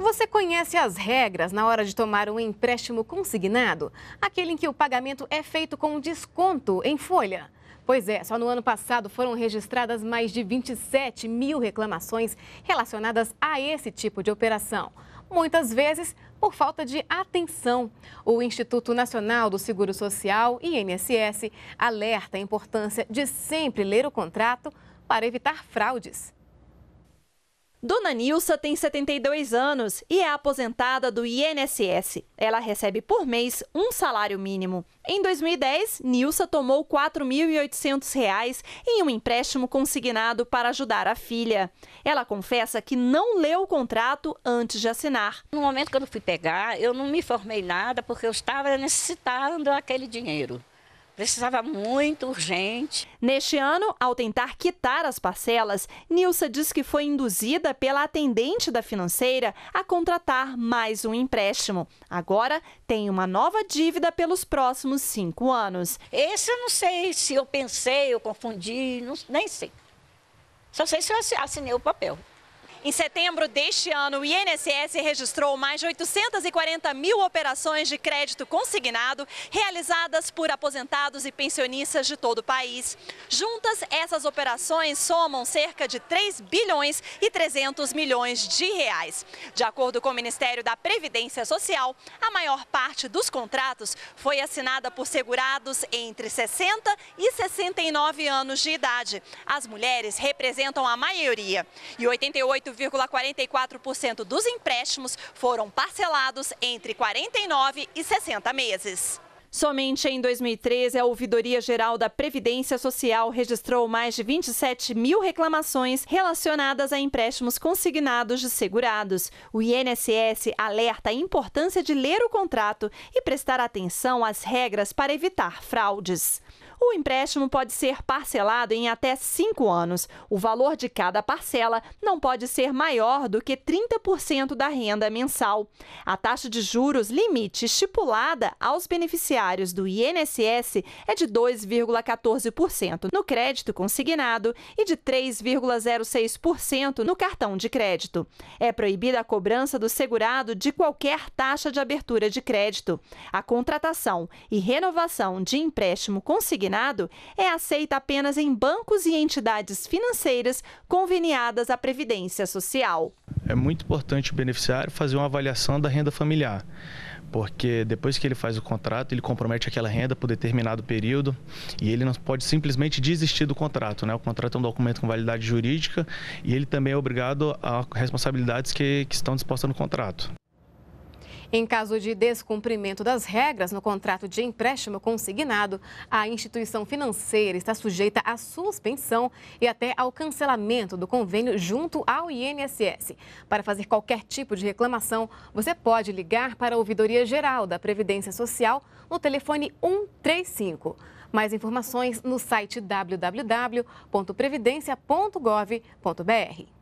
Você conhece as regras na hora de tomar um empréstimo consignado? Aquele em que o pagamento é feito com desconto em folha. Pois é, só no ano passado foram registradas mais de 27 mil reclamações relacionadas a esse tipo de operação. Muitas vezes por falta de atenção. O Instituto Nacional do Seguro Social, INSS, alerta a importância de sempre ler o contrato para evitar fraudes. Dona Nilsa tem 72 anos e é aposentada do INSS. Ela recebe por mês um salário mínimo. Em 2010, Nilsa tomou R$ 4.800 em um empréstimo consignado para ajudar a filha. Ela confessa que não leu o contrato antes de assinar. No momento que eu fui pegar, eu não me informei nada porque eu estava necessitando daquele dinheiro. Precisava muito, urgente. Neste ano, ao tentar quitar as parcelas, Nilsa diz que foi induzida pela atendente da financeira a contratar mais um empréstimo. Agora tem uma nova dívida pelos próximos cinco anos. Esse eu não sei se eu pensei, eu confundi, não, nem sei. Só sei se eu assinei o papel. Em setembro deste ano, o INSS registrou mais de 840 mil operações de crédito consignado realizadas por aposentados e pensionistas de todo o país. Juntas, essas operações somam cerca de 3 bilhões e 300 milhões de reais. De acordo com o Ministério da Previdência Social, a maior parte dos contratos foi assinada por segurados entre 60 e 69 anos de idade. As mulheres representam a maioria e 88 4,44% dos empréstimos foram parcelados entre 49 e 60 meses. Somente em 2013, a Ouvidoria Geral da Previdência Social registrou mais de 27 mil reclamações relacionadas a empréstimos consignados de segurados. O INSS alerta a importância de ler o contrato e prestar atenção às regras para evitar fraudes. O empréstimo pode ser parcelado em até cinco anos. O valor de cada parcela não pode ser maior do que 30% da renda mensal. A taxa de juros limite estipulada aos beneficiários do INSS é de 2,14% no crédito consignado e de 3,06% no cartão de crédito. É proibida a cobrança do segurado de qualquer taxa de abertura de crédito. A contratação e renovação de empréstimo consignado é aceita apenas em bancos e entidades financeiras conveniadas à Previdência Social. É muito importante o beneficiário fazer uma avaliação da renda familiar porque depois que ele faz o contrato, ele compromete aquela renda por determinado período e ele não pode simplesmente desistir do contrato. Né? O contrato é um documento com validade jurídica e ele também é obrigado a responsabilidades que, que estão dispostas no contrato. Em caso de descumprimento das regras no contrato de empréstimo consignado, a instituição financeira está sujeita à suspensão e até ao cancelamento do convênio junto ao INSS. Para fazer qualquer tipo de reclamação, você pode ligar para a Ouvidoria Geral da Previdência Social no telefone 135. Mais informações no site www.previdencia.gov.br.